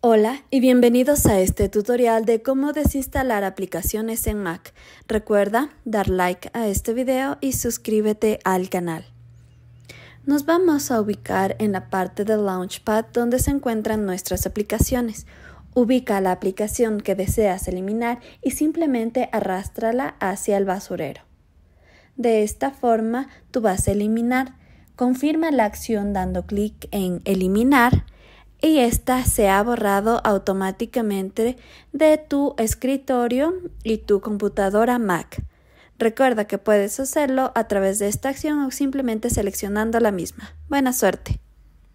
Hola y bienvenidos a este tutorial de cómo desinstalar aplicaciones en Mac. Recuerda dar like a este video y suscríbete al canal. Nos vamos a ubicar en la parte del Launchpad donde se encuentran nuestras aplicaciones. Ubica la aplicación que deseas eliminar y simplemente arrástrala hacia el basurero. De esta forma tú vas a eliminar. Confirma la acción dando clic en Eliminar y esta se ha borrado automáticamente de tu escritorio y tu computadora Mac. Recuerda que puedes hacerlo a través de esta acción o simplemente seleccionando la misma. Buena suerte.